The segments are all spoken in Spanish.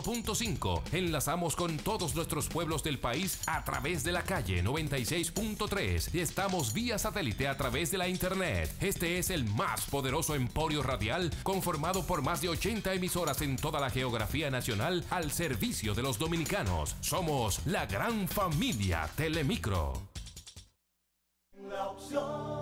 5.5. Enlazamos con todos nuestros pueblos del país a través de la calle 96.3 y estamos vía satélite a través de la internet. Este es el más poderoso emporio radial conformado por más de 80 emisoras en toda la geografía nacional al servicio de los dominicanos. Somos la gran familia Telemicro. La opción.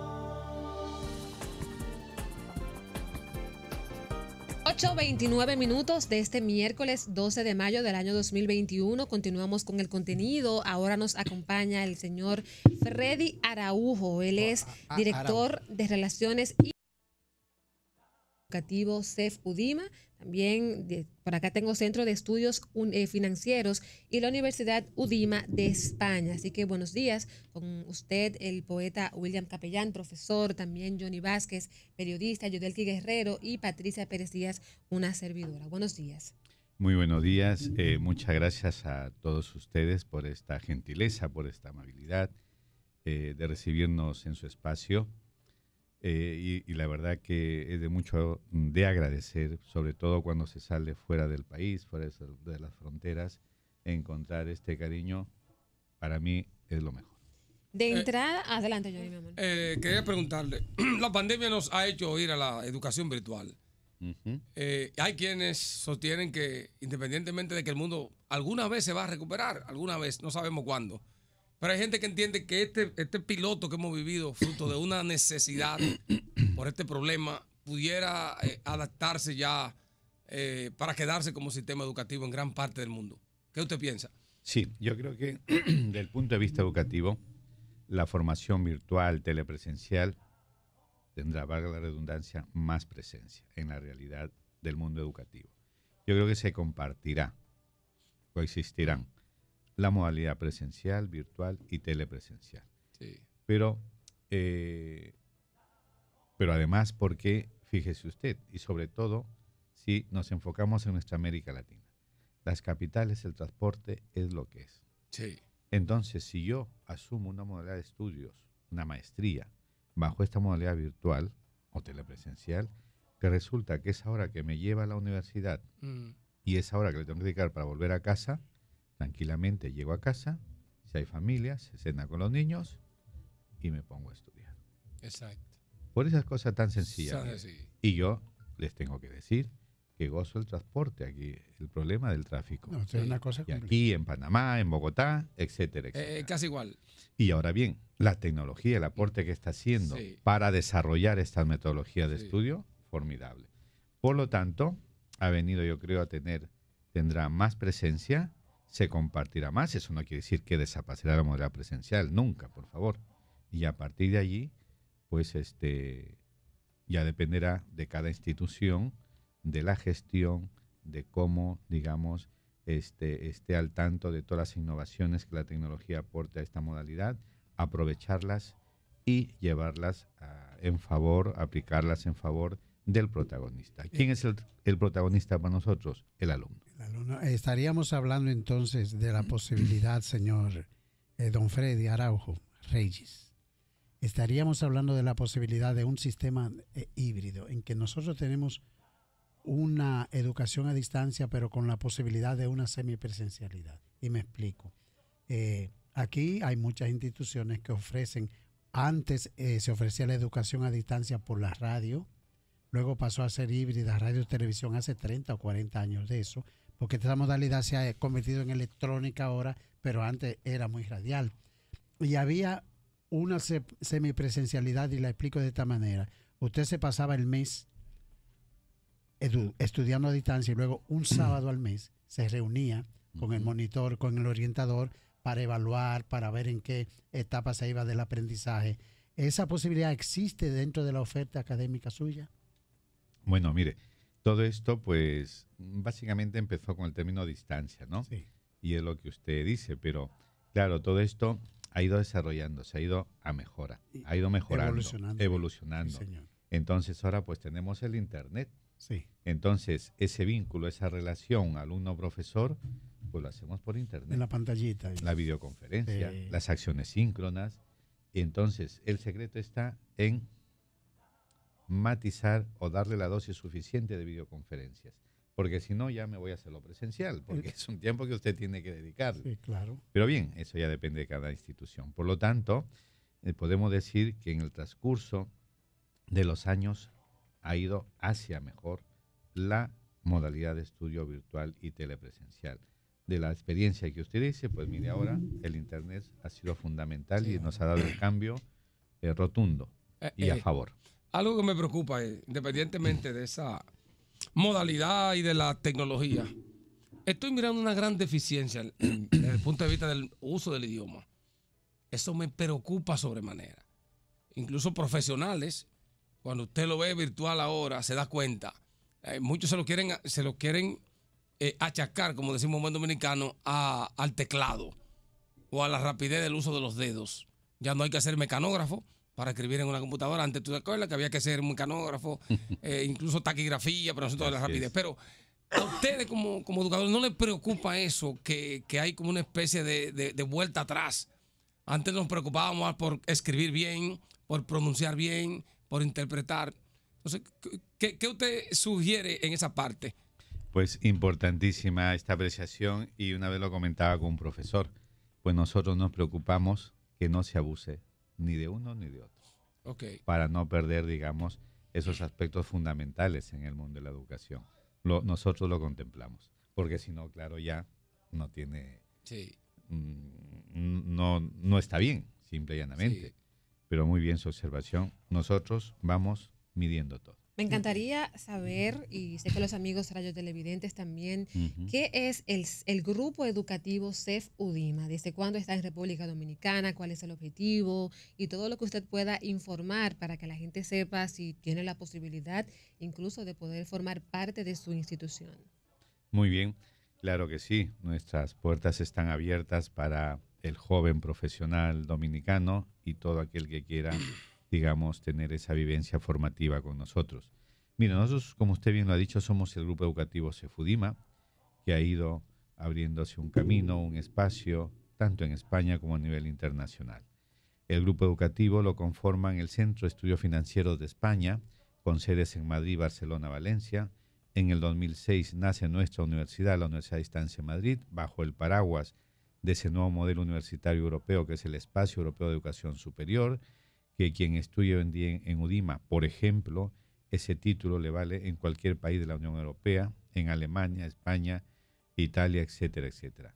8.29 minutos de este miércoles 12 de mayo del año 2021. Continuamos con el contenido. Ahora nos acompaña el señor Freddy Araujo. Él ah, es ah, ah, director de Relaciones educativo CEF UDIMA. También por acá tengo Centro de Estudios eh, Financieros y la Universidad UDIMA de España. Así que buenos días con usted, el poeta William Capellán, profesor, también Johnny Vázquez, periodista, Yodelki Guerrero y Patricia Pérez Díaz, una servidora. Buenos días. Muy buenos días. Eh, muchas gracias a todos ustedes por esta gentileza, por esta amabilidad eh, de recibirnos en su espacio. Eh, y, la verdad que es de mucho mm, de agradecer, sobre todo cuando se sale fuera del país, fuera de las fronteras, encontrar este cariño, para mí es lo mejor. De eh, entrada, adelante, eh, quería preguntarle, la pandemia nos ha hecho ir a la educación virtual. hay quienes sostienen que independientemente de que el mundo alguna vez se va a recuperar, alguna vez, no sabemos cuándo, pero hay gente que entiende que este, este, piloto que hemos vivido, fruto de una necesidad por este problema, pudiera eh, adaptarse ya eh, para quedarse como sistema educativo en gran parte del mundo. ¿Qué usted piensa? Sí, yo creo que desde el punto de vista educativo, la formación virtual, telepresencial, tendrá, valga la redundancia, más presencia en la realidad del mundo educativo. Yo creo que se compartirá, coexistirán la modalidad presencial, virtual y telepresencial. Sí. Pero, eh, pero además, porque, fíjese usted, y sobre todo si nos enfocamos en nuestra América Latina, las capitales, el transporte es lo que es. Sí. Entonces, si yo asumo una modalidad de estudios, una maestría, bajo esta modalidad virtual o telepresencial, que resulta que esa hora que me lleva a la universidad mm. y esa hora que le tengo que dedicar para volver a casa, tranquilamente llego a casa, si hay familia, se cena con los niños y me pongo a estudiar. Exacto. Por esas cosas tan sencillas. Y yo les tengo que decir que gozo el transporte aquí, el problema del tráfico. No, es una cosa y aquí en Panamá, en Bogotá, etcétera, eh, eh, etcétera. casi igual. Y ahora bien, la tecnología, el aporte que está haciendo para desarrollar estas metodologías de estudio, formidable. Por lo tanto, ha venido, yo creo, a tener, tendrá más presencia se compartirá más. Eso no quiere decir que desaparecerá la modalidad presencial, nunca, por favor. Y a partir de allí, pues este ya dependerá de cada institución, de la gestión, de cómo, digamos, este, esté al tanto de todas las innovaciones que la tecnología aporta a esta modalidad, aprovecharlas y llevarlas en favor, aplicarlas en favor del protagonista. ¿Quién eh, es el protagonista para nosotros? El alumno estaríamos hablando entonces de la posibilidad, señor eh, don Freddy Araujo Reyes, estaríamos hablando de la posibilidad de un sistema eh, híbrido en que nosotros tenemos una educación a distancia, pero con la posibilidad de una semipresencialidad. Y me explico. Eh, aquí hay muchas instituciones que ofrecen, antes se ofrecía la educación a distancia por la radio, luego pasó a ser híbrida, radio, y televisión, hace 30 o 40 años de eso, porque esta modalidad se ha convertido en electrónica ahora, pero antes era muy radial. Y había una semipresencialidad, y la explico de esta manera. Usted se pasaba el mes estudiando a distancia y luego un sábado al mes se reunía con el monitor, con el orientador, para evaluar, para ver en qué etapa se iba del aprendizaje. ¿Esa posibilidad existe dentro de la oferta académica suya? Bueno, mire, todo esto, pues, básicamente empezó con el término distancia, ¿no? Sí. Y es lo que usted dice, pero claro, todo esto ha ido desarrollándose, ha ido a mejora, ha ido mejorando, evolucionando. evolucionando. Entonces ahora pues tenemos el Internet. Sí. Entonces ese vínculo, esa relación alumno-profesor, pues lo hacemos por Internet. En la pantallita. La videoconferencia, las acciones síncronas. Entonces el secreto está en matizar o darle la dosis suficiente de videoconferencias. Porque si no, ya me voy a lo presencial, eh, porque es un tiempo que usted tiene que dedicarle. Sí, claro. Pero bien, eso ya depende de cada institución. Por lo tanto, eh, podemos decir que en el transcurso de los años ha ido hacia mejor la modalidad de estudio virtual y telepresencial. De la experiencia que usted dice, pues mire, ahora el Internet ha sido fundamental y nos ha dado el cambio eh, rotundo y a favor algo que me preocupa independientemente de esa modalidad y de la tecnología, estoy mirando una gran deficiencia desde el punto de vista del uso del idioma. Eso me preocupa sobremanera. Incluso profesionales, cuando usted lo ve virtual ahora, se da cuenta. Eh, muchos se lo quieren, se lo quieren eh, achacar, como decimos en buen dominicano, al teclado o a la rapidez del uso de los dedos. Ya no hay que ser mecanógrafo, para escribir en una computadora. Antes tú te acuerdas que había que ser mecanógrafo, eh, incluso taquigrafía, pero nosotros la rapidez. Pero a ustedes como, como educadores no les preocupa eso, que, hay como una especie de, vuelta atrás. Antes nos preocupábamos por escribir bien, por pronunciar bien, por interpretar. Entonces, ¿qué, qué usted sugiere en esa parte? Pues importantísima esta apreciación y una vez lo comentaba con un profesor, pues nosotros nos preocupamos que no se abuse ni de uno ni de otro. Para no perder, digamos, esos aspectos fundamentales en el mundo de la educación. Lo, nosotros lo contemplamos, porque si no, claro, ya no tiene... Mm, no, no está bien, simple y llanamente. Pero muy bien su observación. Nosotros vamos midiendo todo. Me encantaría saber, y sé que los amigos Televidentes también, ¿qué es el, el, grupo educativo CEF UDIMA? ¿Desde cuándo está en República Dominicana? ¿Cuál es el objetivo? Y todo lo que usted pueda informar para que la gente sepa si tiene la posibilidad incluso de poder formar parte de su institución. Muy bien, claro que sí. Nuestras puertas están abiertas para el joven profesional dominicano y todo aquel que quiera digamos, tener esa vivencia formativa con nosotros. Mira, nosotros, como usted bien lo ha dicho, somos el grupo educativo Cefudima, que ha ido abriéndose un camino, un espacio, tanto en España como a nivel internacional. El grupo educativo lo conforman el Centro de Estudios Financieros de España, con sedes en Madrid, Barcelona, Valencia. En el 2006 nace nuestra universidad, la Universidad de Distancia Madrid, bajo el paraguas de ese nuevo modelo universitario europeo que es el Espacio Europeo de Educación Superior que quien estudia en Udima, por ejemplo, ese título le vale en cualquier país de la Unión Europea, en Alemania, España, Italia, etcétera, etcétera.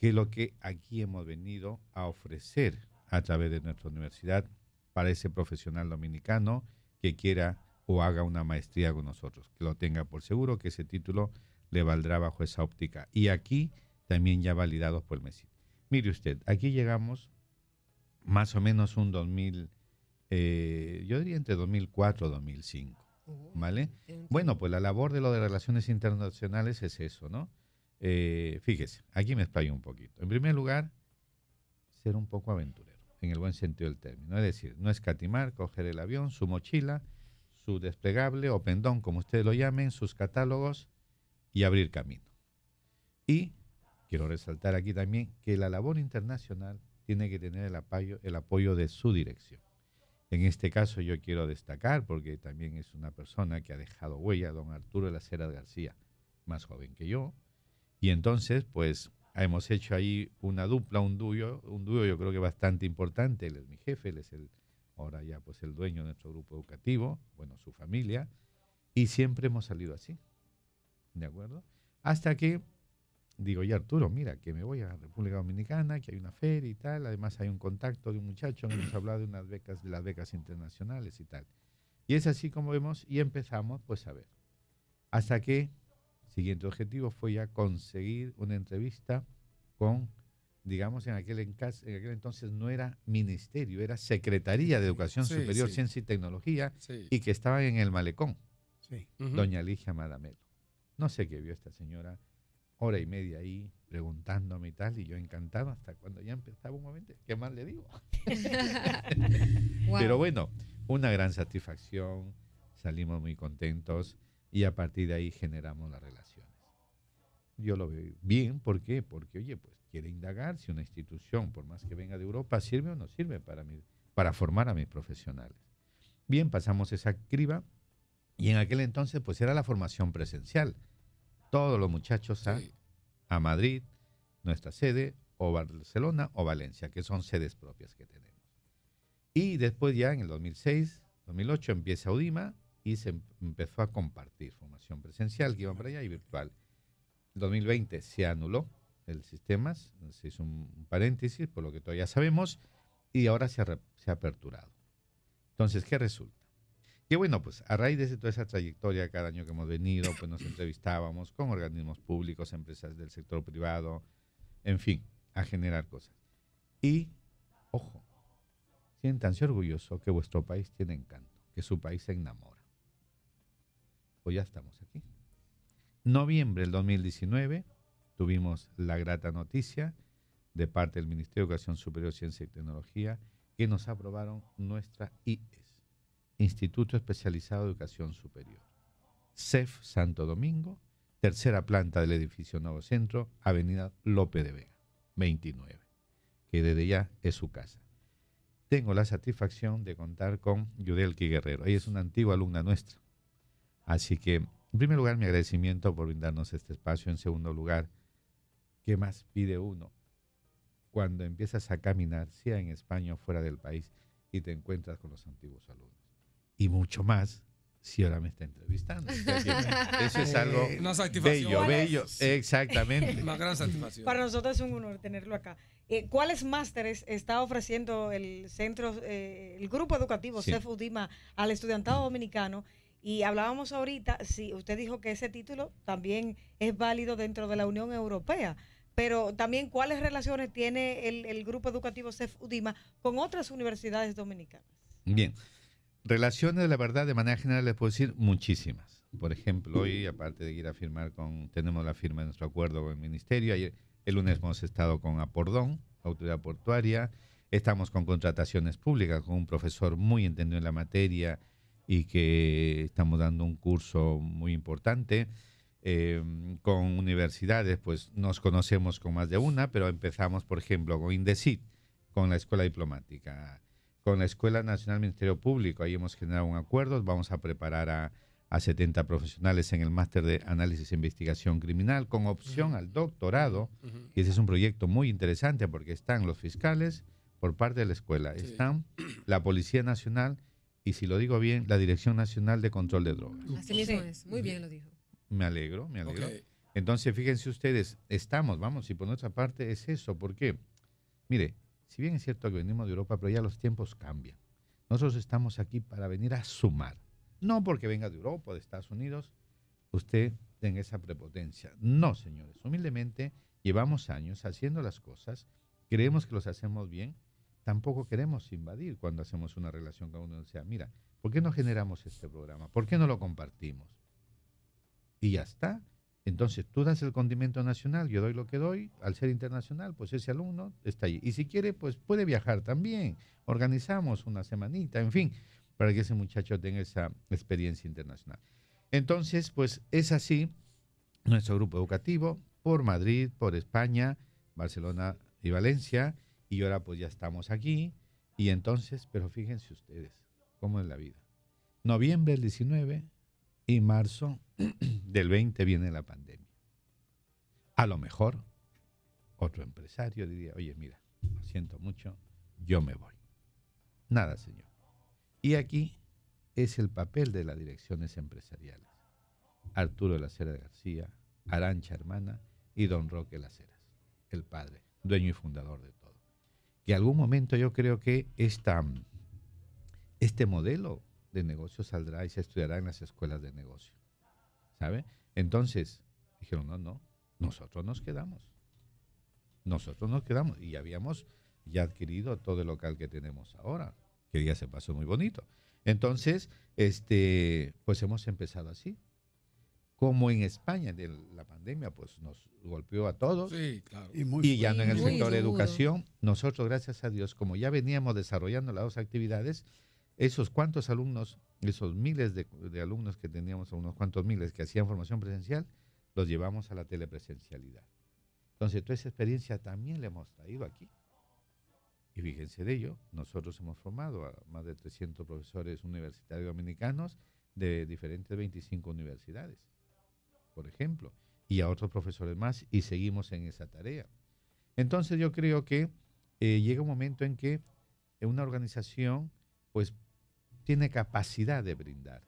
Que es lo que aquí hemos venido a ofrecer a través de nuestra universidad para ese profesional dominicano que quiera o haga una maestría con nosotros, que lo tenga por seguro, que ese título le valdrá bajo esa óptica. Y aquí también ya validados por el MESI. Mire usted, aquí llegamos más o menos un 2000, eh, yo diría entre 2004 y 2005. ¿Vale? Bueno, pues la labor de lo de relaciones internacionales es eso, ¿no? Eh, fíjese, aquí me explayo un poquito. En primer lugar, ser un poco aventurero, en el buen sentido del término. Es decir, no escatimar, coger el avión, su mochila, su desplegable o pendón, como ustedes lo llamen, sus catálogos y abrir camino. Y quiero resaltar aquí también que la labor internacional tiene que tener el apoyo, el apoyo de su dirección. En este caso yo quiero destacar, porque también es una persona que ha dejado huella, don Arturo de la Cera García, más joven que yo. Y entonces, pues hemos hecho ahí una dupla, un dúo, un dúo yo creo que bastante importante. Él es mi jefe, él es el, ahora ya pues el dueño de nuestro grupo educativo, bueno, su familia. Y siempre hemos salido así, ¿de acuerdo? Hasta que digo, y Arturo, mira, que me voy a República Dominicana, que hay una feria y tal, además hay un contacto de un muchacho que nos hablado de unas becas, de las becas internacionales y tal. Y es así como vemos y empezamos pues a ver. Hasta que, siguiente objetivo fue ya conseguir una entrevista con, digamos, en aquel, en aquel entonces no era ministerio, era Secretaría de Educación Superior, Ciencia y Tecnología, y que estaban en el malecón. Doña Ligia Madamelo. No sé qué vio esta señora hora y media ahí preguntándome y tal, y yo encantado hasta cuando ya empezaba un momento, ¿qué más le digo? Pero bueno, una gran satisfacción, salimos muy contentos y a partir de ahí generamos las relaciones. Yo lo veo bien, ¿por qué? Porque, oye, pues quiere indagar si una institución, por más que venga de Europa, sirve o no sirve para, para formar a mis profesionales. Bien, pasamos esa criba y en aquel entonces pues era la formación presencial todos los muchachos a, a Madrid, nuestra sede, o Barcelona o Valencia, que son sedes propias que tenemos. Y después ya en el 2006, 2008 empieza Udima y se em-, empezó a compartir formación presencial que iban para allá y virtual. En 2020 se anuló el sistema, se hizo un paréntesis por lo que todavía sabemos y ahora se ha aperturado. Entonces, ¿qué resulta? Que bueno, pues a raíz de toda esa trayectoria, cada año que hemos venido, pues nos entrevistábamos con organismos públicos, empresas del sector privado, en fin, a generar cosas. Y, ojo, siéntanse orgullosos que vuestro país tiene encanto, que su país se enamora. hoy pues ya estamos aquí. Noviembre del 2019 tuvimos la grata noticia de parte del Ministerio de Educación Superior, Ciencia y Tecnología que nos aprobaron nuestra IES Instituto Especializado de Educación Superior. CEF Santo Domingo, tercera planta del edificio Nuevo Centro, Avenida López de Vega, 29, que desde ya es su casa. Tengo la satisfacción de contar con Yudelki Guerrero. Ella es una antigua alumna nuestra. Así que, en primer lugar, mi agradecimiento por brindarnos este espacio. En segundo lugar, ¿qué más pide uno cuando empiezas a caminar, sea en España o fuera del país, y te encuentras con los antiguos alumnos? y mucho más si ahora me está entrevistando. eso es algo bello, bello, exactamente. gran satisfacción. Para nosotros es un honor tenerlo acá. Eh, ¿Cuáles másteres está ofreciendo el centro, eh, el grupo educativo Cef Udima al estudiantado dominicano? Y hablábamos ahorita, si usted dijo que ese título también es válido dentro de la Unión Europea, pero también cuáles relaciones tiene el, grupo educativo Cef Udima con otras universidades dominicanas. Bien. Relaciones, la verdad, de manera general les puedo decir muchísimas. Por ejemplo, hoy, aparte de ir a firmar con, tenemos la firma de nuestro acuerdo con el Ministerio, ayer, el lunes hemos estado con Apordón, Autoridad Portuaria, estamos con contrataciones públicas, con un profesor muy entendido en la materia y que estamos dando un curso muy importante. Em, con universidades, pues nos conocemos con más de una, pero empezamos, por ejemplo, con INDECIT, con la Escuela Diplomática con la Escuela Nacional Ministerio Público. Ahí hemos generado un acuerdo, vamos a preparar a, 70 profesionales en el máster de análisis e investigación criminal con opción al doctorado. Y ese es un proyecto muy interesante porque están los fiscales por parte de la escuela, están la Policía Nacional y si lo digo bien, la Dirección Nacional de Control de Drogas. Así es, muy bien lo dijo. Me alegro, me alegro. Entonces, fíjense ustedes, estamos, vamos, y por nuestra parte es eso, ¿por qué? Mire, si bien es cierto que venimos de Europa, pero ya los tiempos cambian. Nosotros estamos aquí para venir a sumar. No porque venga de Europa de Estados Unidos, usted tenga esa prepotencia. No, señores. Humildemente llevamos años haciendo las cosas, creemos que los hacemos bien, tampoco queremos invadir cuando hacemos una relación con uno. O sea, mira, ¿por qué no generamos este programa? ¿Por qué no lo compartimos? Y ya está. Entonces, tú das el condimento nacional, yo doy lo que doy, al ser internacional, pues ese alumno está allí. Y si quiere, pues puede viajar también. Organizamos una semanita, en fin, para que ese muchacho tenga esa experiencia internacional. Entonces, pues es así nuestro grupo educativo por Madrid, por España, Barcelona y Valencia. Y ahora pues ya estamos aquí. Y entonces, pero fíjense ustedes, cómo es la vida. Noviembre el 19 y marzo del 20 viene la pandemia. A lo mejor otro empresario diría, oye, mira, lo siento mucho, yo me voy. Nada, señor. Y aquí es el papel de las direcciones empresariales. Arturo la Lacera García, Arancha Hermana y don Roque Laceras, el padre, dueño y fundador de todo. Que algún momento yo creo que este modelo de negocio saldrá y se estudiará en las escuelas de negocio. ¿sabe? Entonces dijeron, no, no, nosotros nos quedamos. Nosotros nos quedamos y habíamos ya adquirido todo el local que tenemos ahora, que ya se pasó muy bonito. Entonces, este, pues hemos empezado así. Como en España, de la pandemia, pues nos golpeó a todos. Y, ya no en el sector de educación, nosotros, gracias a Dios, como ya veníamos desarrollando las dos actividades, esos cuantos alumnos esos miles de, alumnos que teníamos, unos cuantos miles que hacían formación presencial, los llevamos a la telepresencialidad. Entonces, toda esa experiencia también la hemos traído aquí. Y fíjense de ello, nosotros hemos formado a más de 300 profesores universitarios dominicanos de diferentes 25 universidades, por ejemplo, y a otros profesores más, y seguimos en esa tarea. Entonces yo creo que eh, llega un momento en que una organización pues tiene capacidad de brindar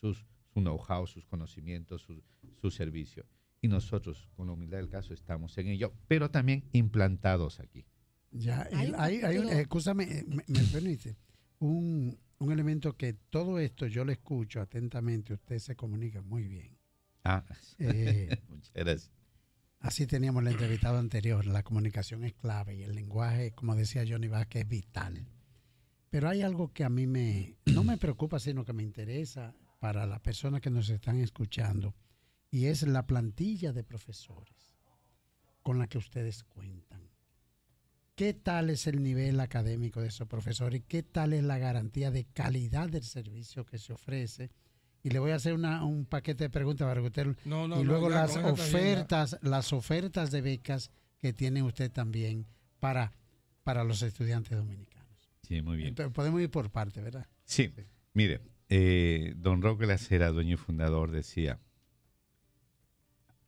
sus, su know-how, sus conocimientos, su, servicio. Y nosotros, con la humildad del caso, estamos en ello, pero también implantados aquí. Ya, escúchame, eh, me, permite, un, elemento que todo esto yo lo escucho atentamente, usted se comunica muy bien. Ah, eh, Así teníamos el entrevistado anterior, la comunicación es clave y el lenguaje, como decía Johnny Vázquez, es vital. Pero hay algo que a mí me, no me preocupa, sino que me interesa para las personas que nos están escuchando, y es la plantilla de profesores con la que ustedes cuentan. ¿Qué tal es el nivel académico de esos profesores? ¿Qué tal es la garantía de calidad del servicio que se ofrece? Y le voy a hacer un paquete de preguntas para que y luego las ofertas, las ofertas de becas que tiene usted también para, para los estudiantes dominicanos. Sí, muy bien. Entonces, podemos ir por parte, ¿verdad? Sí. Mire, eh, don Roque Lacera, dueño y fundador, decía,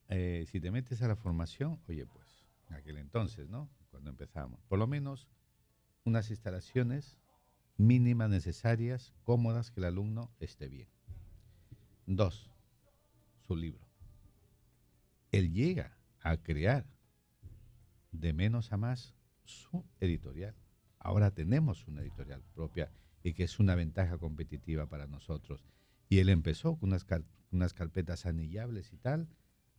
eh, si te metes a la formación, oye, pues, en aquel entonces, ¿no? Cuando empezamos, por lo menos unas instalaciones mínimas necesarias, cómodas, que el alumno esté bien. Dos, su libro. Él llega a crear de menos a más su editorial ahora tenemos una editorial propia y que es una ventaja competitiva para nosotros. Y él empezó con unas, carpetas anillables y tal,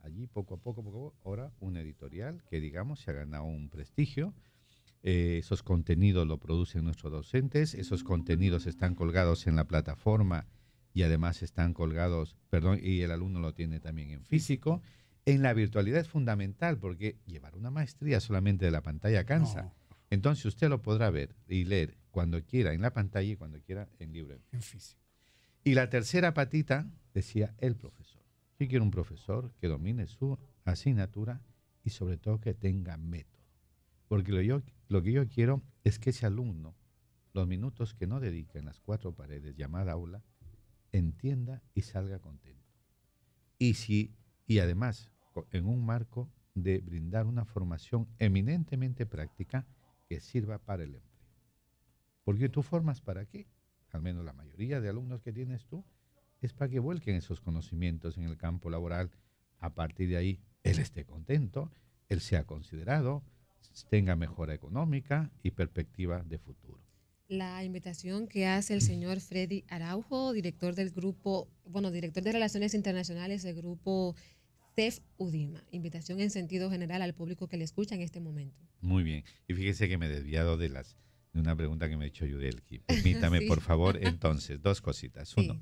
allí poco a poco, poco a poco, ahora una editorial que digamos se ha ganado un prestigio. Eh, esos contenidos lo producen nuestros docentes, esos contenidos están colgados en la plataforma y además están colgados, perdón, y el alumno lo tiene también en físico. En la virtualidad es fundamental porque llevar una maestría solamente de la pantalla cansa. Entonces usted lo podrá ver y leer cuando quiera en la pantalla y cuando quiera en libro. En físico. Y la tercera patita decía el profesor. Yo quiero un profesor que domine su asignatura y sobre todo que tenga método. Porque lo, yo, lo que yo quiero es que ese alumno, los minutos que no dedica en las cuatro paredes llamada aula, entienda y salga contento. Y, si, y además, en un marco de brindar una formación eminentemente práctica, que sirva para el empleo. Porque tú formas para qué, al menos la mayoría de alumnos que tienes tú, es para que vuelquen esos conocimientos en el campo laboral. A partir de ahí, él esté contento, él sea considerado, tenga mejora económica y perspectiva de futuro la invitación que hace el mm. señor Freddy Araujo, director del grupo, bueno, director de Relaciones Internacionales del grupo Steph Udima. Invitación en sentido general al público que le escucha en este momento. Muy bien. Y fíjese que me he desviado de las de una pregunta que me ha hecho Yudelki. Permítame, por favor, entonces, dos cositas. Uno,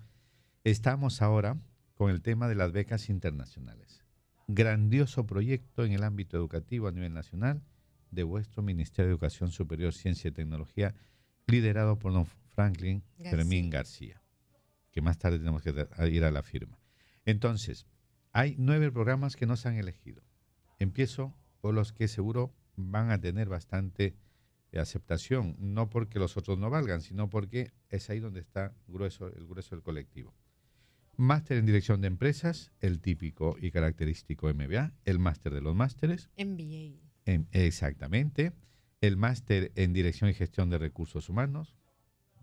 estamos ahora con el tema de las becas internacionales. Grandioso proyecto en el ámbito educativo a nivel nacional de vuestro Ministerio de Educación Superior, Ciencia y Tecnología, liderado por don Franklin Germín Fermín García, que más tarde tenemos que ir a la firma. Entonces, hay nueve programas que no se han elegido. Empiezo por los que seguro van a tener bastante eh, aceptación, no porque los otros no valgan, sino porque es ahí donde está grueso, el grueso del colectivo. Máster en Dirección de Empresas, el típico y característico MBA, el máster de los másteres. MBA. Em, exactamente. El máster en Dirección y Gestión de Recursos Humanos,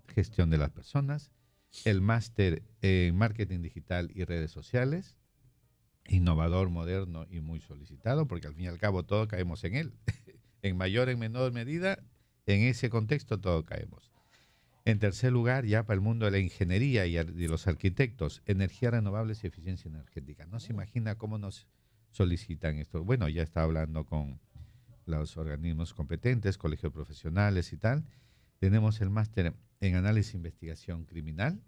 Gestión de las Personas, el máster en Marketing Digital y Redes Sociales, innovador, moderno y muy solicitado, porque al fin y al cabo todos caemos en él. en mayor, en menor medida, en ese contexto todos caemos. En tercer lugar, ya para el mundo de la ingeniería y de los arquitectos, energías renovables y eficiencia energética. No se imagina cómo nos solicitan esto. Bueno, ya está hablando con los organismos competentes, colegios profesionales y tal. Tenemos el máster en análisis e investigación criminal,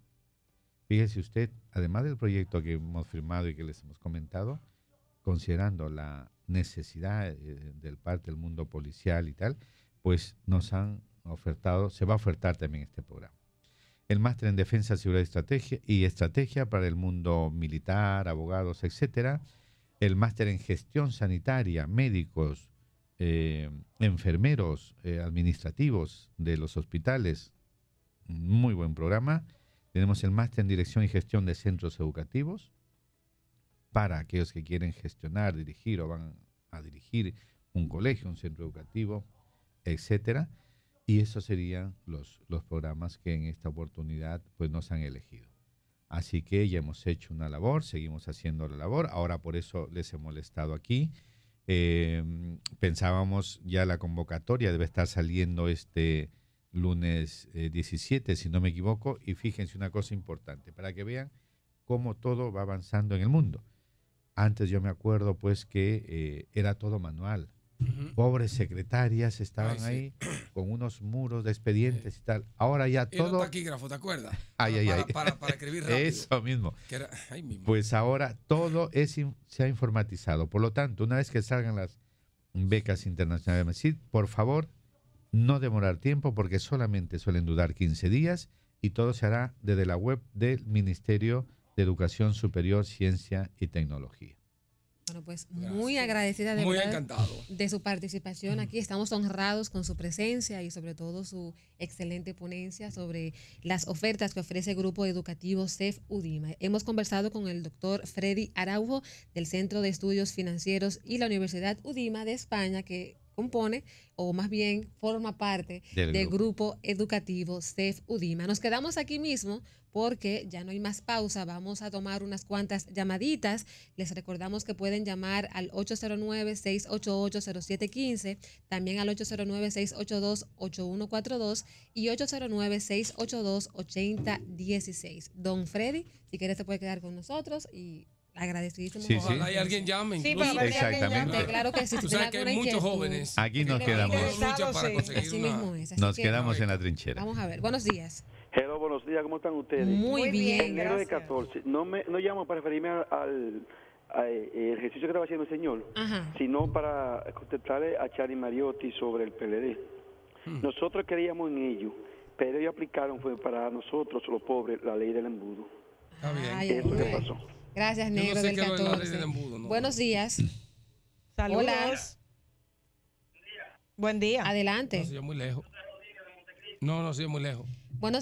Fíjese usted, además del proyecto que hemos firmado y que les hemos comentado, considerando la necesidad eh, del parte del mundo policial y tal, pues nos han ofertado, se va a ofertar también este programa. El máster en defensa, seguridad y estrategia, para el mundo militar, abogados, etcétera. El máster en gestión sanitaria, médicos, eh, enfermeros, eh, administrativos de los hospitales. Muy buen programa tenemos el máster en dirección y gestión de centros educativos para aquellos que quieren gestionar, dirigir o van a dirigir un colegio, un centro educativo, etc. Y esos serían los, los programas que en esta oportunidad pues, nos han elegido. Así que ya hemos hecho una labor, seguimos haciendo la labor. Ahora por eso les he molestado aquí. Eh, pensábamos ya la convocatoria debe estar saliendo este, lunes 17, eh, si no me equivoco, y fíjense una cosa importante, para que vean cómo todo va avanzando en el mundo. Antes yo me acuerdo pues que eh, era todo manual. Pobres secretarias estaban ahí con unos muros de expedientes y tal. Ahora ya todo. un taquígrafo, ¿te acuerdas? Ay, ay, ay. Para, escribir Eso mismo. pues ahora todo es, se ha informatizado. Por lo tanto, una vez que salgan las becas internacionales, de por favor, no demorar tiempo porque solamente suelen durar 15 días y todo se hará desde la web del Ministerio de Educación Superior, Ciencia y Tecnología. Bueno, pues muy agradecida de, de su participación mm. aquí. Estamos honrados con su presencia y sobre todo su excelente ponencia sobre las ofertas que ofrece el Grupo Educativo CEF UDIMA. Hemos conversado con el doctor Freddy Araujo del Centro de Estudios Financieros y la Universidad UDIMA de España, que compone, o más bien forma parte del, grupo. educativo CEF UDIMA. Nos quedamos aquí mismo porque ya no hay más pausa, vamos a tomar unas cuantas llamaditas. Les recordamos que pueden llamar al 809-688-0715, también al 809-682-8142 y 809-682-8016. Don Freddy, si quieres te puede quedar con nosotros y agradecidísimo. Sí, sí. Hay alguien llame. Sí, Exactamente. Claro que sí. Tú sabes que hay muchos jóvenes. Aquí nos quedamos. Para conseguir una... nos quedamos en la trinchera. Vamos a ver. Buenos días. Hello, buenos días. ¿Cómo están ustedes? Muy bien. Enero de 14. No, me, no llamo para referirme al, eh, eh, ejercicio que estaba haciendo el señor, sino para contestarle a Charlie Mariotti sobre el PLD. Hmm. Nosotros creíamos en ello, pero ellos aplicaron fue para nosotros, los pobres, la ley del embudo. Está bien. Eso es que pasó. Gracias, negro no sé del 14. De embudo, no. Buenos días. Saludos. Hola. Buen día. Adelante. No, soy muy lejos. No, no, soy muy lejos. Buenos